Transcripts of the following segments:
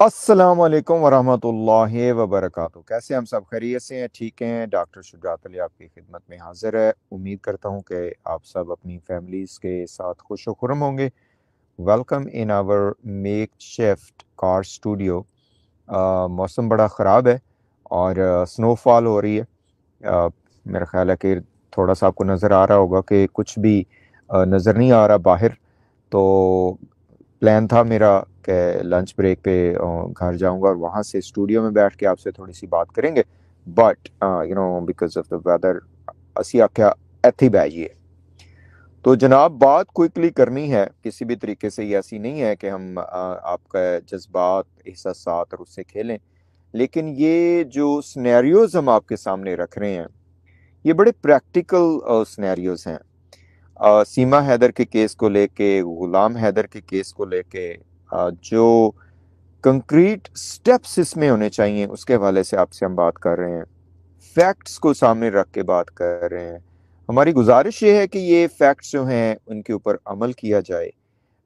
अस्सलाम वालेकुम वरहमतुल्लाह कैसे हम सब खैरियत से हैं ठीक हैं डॉक्टर शुजात अली आपकी खिदमत में हाजिर है उम्मीद करता हूँ कि आप सब अपनी फैमिलीज़ के साथ खुश खुरम होंगे welcome in our makeshift car studio मौसम बड़ा ख़राब है और स्नोफॉल हो रही है आ, मेरा ख्याल है कि थोड़ा सा आपको नज़र आ रहा होगा कि कुछ भी नज़र नहीं आ रहा बाहर तो प्लान था मेरा कि लंच ब्रेक पे घर जाऊंगा और वहाँ से स्टूडियो में बैठ के आपसे थोड़ी सी बात करेंगे but you know because of the weather असी आख्या एथी बह जाइए तो जनाब बात क्विकली करनी है किसी भी तरीके से ये ऐसी नहीं है कि हम आपका जज्बात एहसास और उससे खेलें लेकिन ये जो स्नैरियोज़ हम आपके सामने रख रहे हैं ये बड़े प्रैक्टिकल स्नैरियोज़ हैं सीमा हैदर के केस को लेके गुलाम हैदर के केस को लेके जो कंक्रीट स्टेप्स इसमें होने चाहिए उसके हवाले से आपसे हम बात कर रहे हैं फैक्ट्स को सामने रख के बात कर रहे हैं हमारी गुजारिश ये है कि ये फैक्ट्स जो हैं उनके ऊपर अमल किया जाए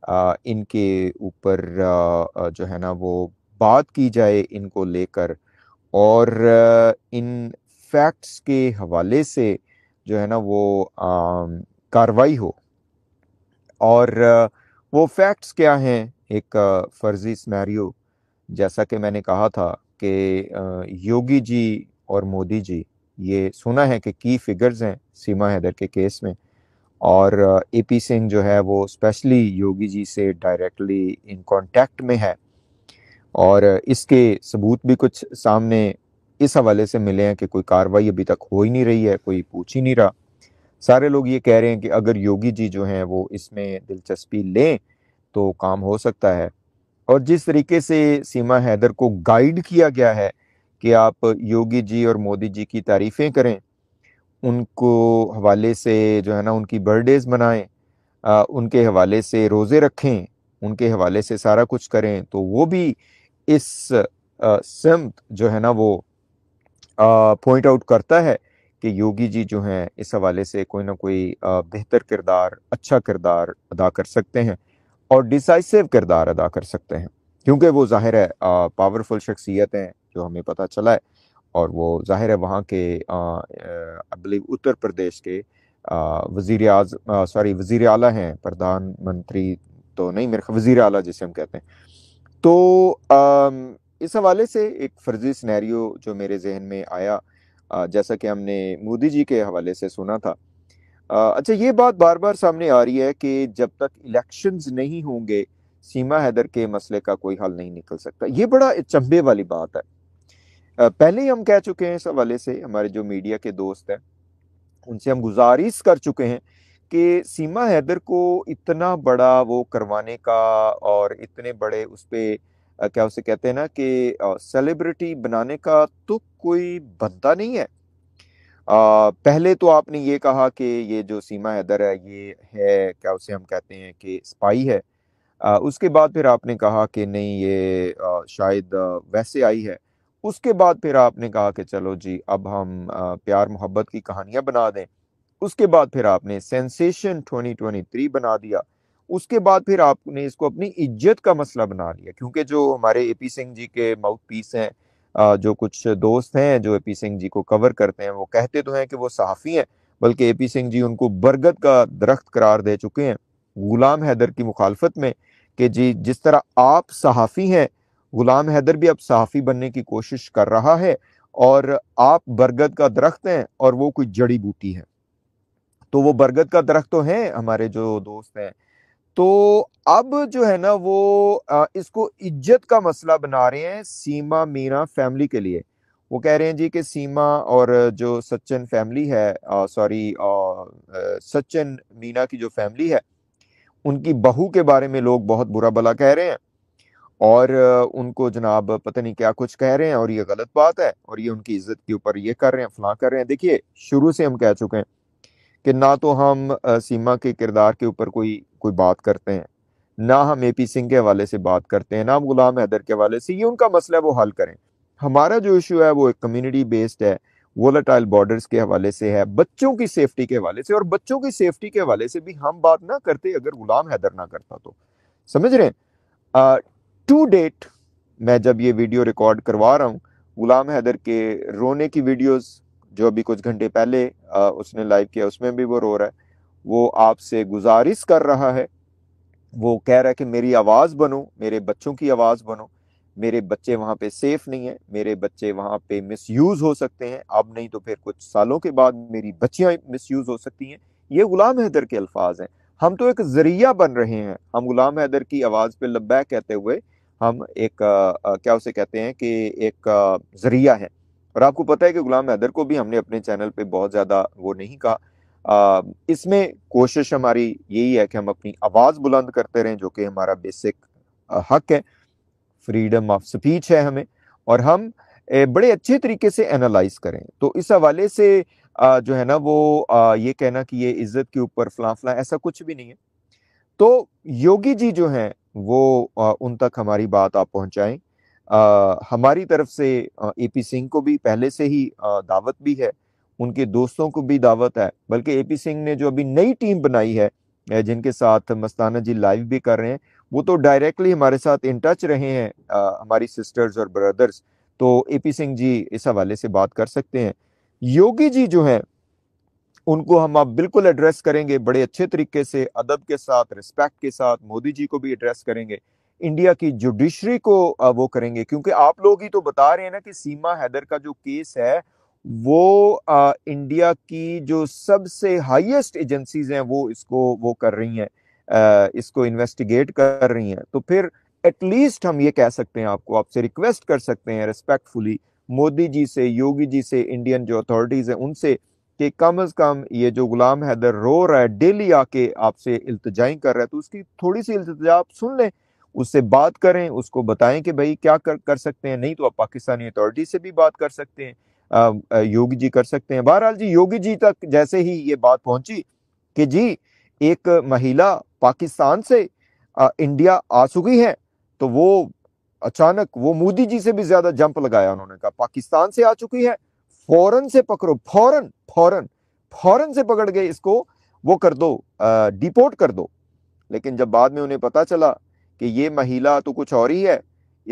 आ, इनके ऊपर जो है ना वो बात की जाए इनको लेकर और इन फैक्ट्स के हवाले से जो है ना वो आ, कार्रवाई हो और वो फैक्ट्स क्या हैं एक फर्जी स्मैरियो जैसा कि मैंने कहा था कि योगी जी और मोदी जी ये सुना है कि की फिगर्स हैं सीमा हैदर के केस में और ए पी सिंह जो है वो स्पेशली योगी जी से डायरेक्टली इन कांटेक्ट में है और इसके सबूत भी कुछ सामने इस हवाले से मिले हैं कि कोई कार्रवाई अभी तक हो ही नहीं रही है कोई पूछ ही नहीं रहा सारे लोग ये कह रहे हैं कि अगर योगी जी जो हैं वो इसमें दिलचस्पी लें तो काम हो सकता है और जिस तरीके से सीमा हैदर को गाइड किया गया है कि आप योगी जी और मोदी जी की तारीफ़ें करें उनको हवाले से जो है ना उनकी बर्थडेज़ मनाएं उनके हवाले से रोज़े रखें उनके हवाले से सारा कुछ करें तो वो भी इस समत जो है ना वो पॉइंट आउट करता है कि योगी जी जो हैं इस हवाले से कोई ना कोई बेहतर किरदार अच्छा किरदार अदा कर सकते हैं और डिसाइसिव किरदार अदा कर सकते हैं क्योंकि वो ज़ाहिर है पावरफुल शख्सियत हैं जो हमें पता चला है और वो ज़ाहिर है वहाँ के आई बिलीव उत्तर प्रदेश के वज़ी आज सॉरी वज़ी अल हैं प्रधानमंत्री तो नहीं मेरे वज़ी अल जिसे हम कहते हैं तो आ, इस हवाले से एक फर्जी सिनेरियो जो मेरे जहन में आया जैसा कि हमने मोदी जी के हवाले से सुना था अच्छा ये बात बार बार सामने आ रही है कि जब तक इलेक्शंस नहीं होंगे सीमा हैदर के मसले का कोई हल नहीं निकल सकता ये बड़ा चंबे वाली बात है पहले ही हम कह चुके हैं इस हवाले से हमारे जो मीडिया के दोस्त हैं उनसे हम गुजारिश कर चुके हैं कि सीमा हैदर को इतना बड़ा वो करवाने का और इतने बड़े उस पर क्या उसे कहते हैं ना कि सेलिब्रिटी बनाने का तो कोई बनता नहीं है आ, पहले तो आपने ये कहा कि ये जो सीमा हैदर है ये है क्या उसे हम कहते हैं कि स्पाई है आ, उसके बाद फिर आपने कहा कि नहीं ये आ, शायद वैसे आई है उसके बाद फिर आपने कहा कि चलो जी अब हम आ, प्यार मोहब्बत की कहानियां बना दें उसके बाद फिर आपने सेंसेशन 2023 बना दिया उसके बाद फिर आपने इसको अपनी इज्जत का मसला बना लिया क्योंकि जो हमारे ए पी सिंह जी के माउथ पीस हैं जो कुछ दोस्त हैं जो ए पी सिंह जी को कवर करते हैं वो कहते तो हैं कि वो सहाफ़ी हैं बल्कि ए पी सिंह जी उनको बरगद का दरख्त करार दे चुके हैं गुलाम हैदर की मुखालफत में कि जी जिस तरह आप सहाफ़ी हैं गुलाम हैदर भी अब सहाफ़ी बनने की कोशिश कर रहा है और आप बरगद का दरख्त हैं और वो कोई जड़ी बूटी है तो वो बरगद का दरख्त तो हैं हमारे जो दोस्त हैं तो अब जो है ना वो इसको इज्जत का मसला बना रहे हैं सीमा मीना फैमिली के लिए वो कह रहे हैं जी कि सीमा और जो सचिन फैमिली है सॉरी सचिन मीना की जो फैमिली है उनकी बहू के बारे में लोग बहुत बुरा भला कह रहे हैं और उनको जनाब पता नहीं क्या कुछ कह रहे हैं और ये गलत बात है और ये उनकी इज्जत के ऊपर ये कर रहे हैं फलां कर रहे हैं देखिए शुरू से हम कह चुके हैं कि ना तो हम सीमा के किरदार के ऊपर कोई कोई बात करते हैं ना हम ए पी सिंह के हवाले से बात करते हैं ना हम गुलाम हैदर के हवाले से ये उनका मसला है वो हल करें हमारा जो इशू है वो एक कम्युनिटी बेस्ड है वोलाटाइल बॉर्डर्स के हवाले से है बच्चों की सेफ्टी के हवाले से और बच्चों की सेफ्टी के हवाले से भी हम बात ना करते अगर गुलाम हैदर ना करता तो समझ रहे हैं टू डेट मैं जब ये वीडियो रिकॉर्ड करवा रहा हूँ गुलाम हैदर के रोने की वीडियोस जो अभी कुछ घंटे पहले आ, उसने लाइव किया उसमें भी वो रो रहा है वो आपसे गुजारिश कर रहा है वो कह रहा है कि मेरी आवाज़ बनो मेरे बच्चों की आवाज़ बनो मेरे बच्चे वहाँ पे सेफ नहीं है मेरे बच्चे वहाँ पे मिसयूज़ हो सकते हैं अब नहीं तो फिर कुछ सालों के बाद मेरी बच्चियाँ मिसयूज़ हो सकती हैं ये गुलाम हैदर के अल्फाज हैं हम तो एक ज़रिया बन रहे हैं हम गुलाम हैदर की आवाज़ पे लब्बैक कहते हुए हम एक आ, आ, क्या उसे कहते हैं कि एक ज़रिया है और आपको पता है कि गुलाम हैदर को भी हमने अपने चैनल पे बहुत ज़्यादा वो नहीं कहा इसमें कोशिश हमारी यही है कि हम अपनी आवाज़ बुलंद करते रहें जो कि हमारा बेसिक हक है फ्रीडम ऑफ स्पीच है हमें और हम बड़े अच्छे तरीके से एनालाइज करें तो इस हवाले से जो है ना वो ये कहना कि ये इज्जत के ऊपर फला फला ऐसा कुछ भी नहीं है तो योगी जी जो हैं वो उन तक हमारी बात आप पहुंचाएं आ, हमारी तरफ से ए पी सिंह को भी पहले से ही आ, दावत भी है उनके दोस्तों को भी दावत है बल्कि ए पी सिंह ने जो अभी नई टीम बनाई है जिनके साथ मस्ताना जी लाइव भी कर रहे हैं वो तो डायरेक्टली हमारे साथ इन टच रहे हैं आ, हमारी सिस्टर्स और ब्रदर्स तो ए पी सिंह जी इस हवाले से बात कर सकते हैं योगी जी जो हैं उनको हम आप बिल्कुल एड्रेस करेंगे बड़े अच्छे तरीके से अदब के साथ रिस्पेक्ट के साथ मोदी जी को भी एड्रेस करेंगे इंडिया की जुडिशरी को वो करेंगे क्योंकि आप लोग ही तो बता रहे हैं ना कि सीमा हैदर का जो केस है वो आ, इंडिया की जो सबसे हाईएस्ट एजेंसीज हैं वो इसको वो कर रही हैं इसको इन्वेस्टिगेट कर रही हैं तो फिर एटलीस्ट हम ये कह सकते हैं आपको आपसे रिक्वेस्ट कर सकते हैं रिस्पेक्टफुली मोदी जी से योगी जी से इंडियन जो अथॉरिटीज़ हैं उनसे कि कम अज़ कम ये जो गुलाम हैदर रो रहा है डेली आके आपसे इल्तजाई कर रहा है तो उसकी थोड़ी सी इल्तजा आप सुन लें उससे बात करें उसको बताएं कि भाई क्या कर कर सकते हैं नहीं तो आप पाकिस्तानी अथॉरिटी से भी बात कर सकते हैं आ, योगी जी कर सकते हैं बहरहाल जी योगी जी तक जैसे ही ये बात पहुंची कि जी एक महिला पाकिस्तान से आ, इंडिया आ चुकी है तो वो अचानक वो मोदी जी से भी ज्यादा जंप लगाया उन्होंने कहा पाकिस्तान से आ चुकी है फौरन से पकड़ो फौरन फौरन फौरन से पकड़ गए इसको वो कर दो डिपोर्ट कर दो लेकिन जब बाद में उन्हें पता चला कि ये महिला तो कुछ और ही है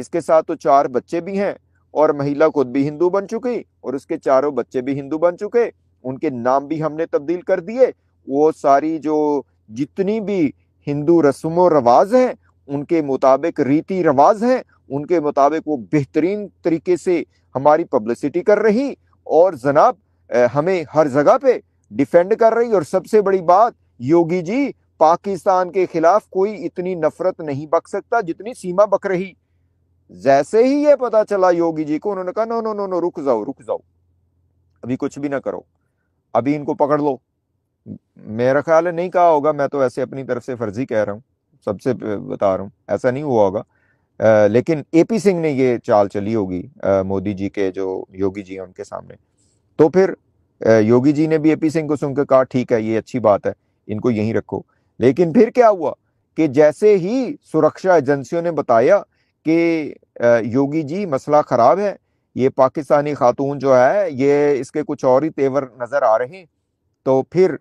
इसके साथ तो चार बच्चे भी हैं और महिला खुद भी हिंदू बन चुकी और उसके चारों बच्चे भी हिंदू बन चुके उनके नाम भी हमने तब्दील कर दिए वो सारी जो जितनी भी हिंदू रस्म रवाज हैं उनके मुताबिक रीति रवाज हैं उनके मुताबिक वो बेहतरीन तरीके से हमारी पब्लिसिटी कर रही और जनाब हमें हर जगह पे डिफेंड कर रही और सबसे बड़ी बात योगी जी पाकिस्तान के खिलाफ कोई इतनी नफरत नहीं बक सकता जितनी सीमा बक रही जैसे ही यह पता चला योगी जी को उन्होंने कहा नो नो नो नो रुक जाओ रुक जाओ अभी कुछ भी ना करो अभी इनको पकड़ लो मेरा ख्याल है नहीं कहा होगा मैं तो ऐसे अपनी तरफ से फर्जी कह रहा हूँ सबसे बता रहा हूँ ऐसा नहीं हुआ होगा लेकिन ए पी सिंह ने ये चाल चली होगी मोदी जी के जो योगी जी हैं उनके सामने तो फिर आ, योगी जी ने भी ए पी सिंह को सुनकर कहा ठीक है ये अच्छी बात है इनको यहीं रखो लेकिन फिर क्या हुआ कि जैसे ही सुरक्षा एजेंसियों ने बताया कि योगी जी मसला ख़राब है ये पाकिस्तानी खातून जो है ये इसके कुछ और ही तेवर नज़र आ रहे हैं तो फिर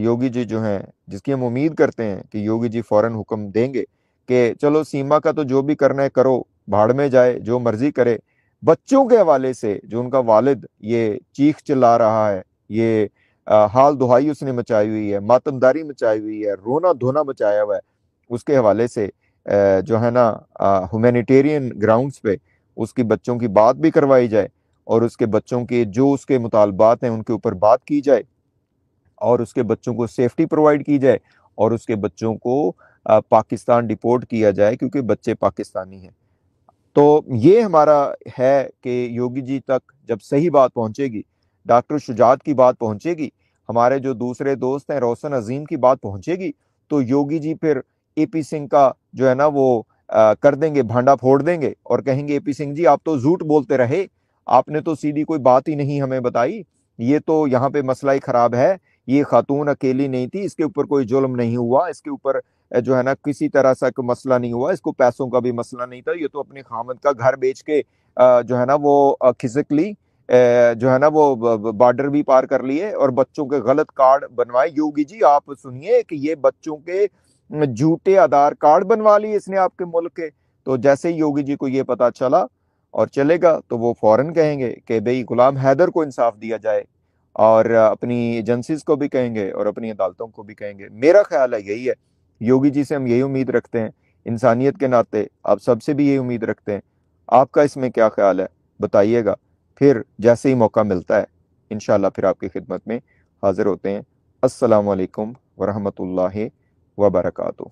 योगी जी जो हैं जिसकी हम उम्मीद करते हैं कि योगी जी फौरन हुक्म देंगे कि चलो सीमा का तो जो भी करना है करो भाड़ में जाए जो मर्ज़ी करे बच्चों के हवाले से जो उनका वालिद ये चीख चिल्ला रहा है ये हाल दुहाई उसने मचाई हुई है मातमदारी मचाई हुई है रोना धोना मचाया हुआ है उसके हवाले से जो है ना ह्यूमैनिटेरियन ग्राउंड्स पे उसकी बच्चों की बात भी करवाई जाए और उसके बच्चों के जो उसके मुतालबात हैं उनके ऊपर बात की जाए और उसके बच्चों को सेफ्टी प्रोवाइड की जाए और उसके बच्चों को पाकिस्तान डिपोर्ट किया जाए क्योंकि बच्चे पाकिस्तानी हैं तो ये हमारा है कि योगी जी तक जब सही बात पहुंचेगी डॉक्टर शुजात की बात पहुंचेगी हमारे जो दूसरे दोस्त हैं रोशन अजीम की बात पहुंचेगी तो योगी जी फिर ए पी सिंह का जो है ना वो आ, कर देंगे भांडा फोड़ देंगे और कहेंगे ए पी सिंह जी आप तो झूठ बोलते रहे आपने तो सीधी कोई बात ही नहीं हमें बताई ये तो यहाँ पे मसला ही ख़राब है ये खातून अकेली नहीं थी इसके ऊपर कोई जुल्म नहीं हुआ इसके ऊपर जो है ना किसी तरह सा कोई मसला नहीं हुआ इसको पैसों का भी मसला नहीं था ये तो अपने खामद का घर बेच के जो है ना वो खिसक ली जो है ना वो बॉर्डर भी पार कर लिए और बच्चों के गलत कार्ड बनवाए योगी जी आप सुनिए कि ये बच्चों के झूठे आधार कार्ड बनवा लिए इसने आपके मुल्क के तो जैसे ही योगी जी को ये पता चला और चलेगा तो वो फौरन कहेंगे कि भाई गुलाम हैदर को इंसाफ दिया जाए और अपनी एजेंसीज को भी कहेंगे और अपनी अदालतों को भी कहेंगे मेरा ख्याल है यही है योगी जी से हम यही उम्मीद रखते हैं इंसानियत के नाते आप सबसे भी यही उम्मीद रखते हैं आपका इसमें क्या ख्याल है बताइएगा फिर जैसे ही मौका मिलता है इन फिर आपकी खिदमत में हाज़िर होते हैं असलकम वरहमल वबरकू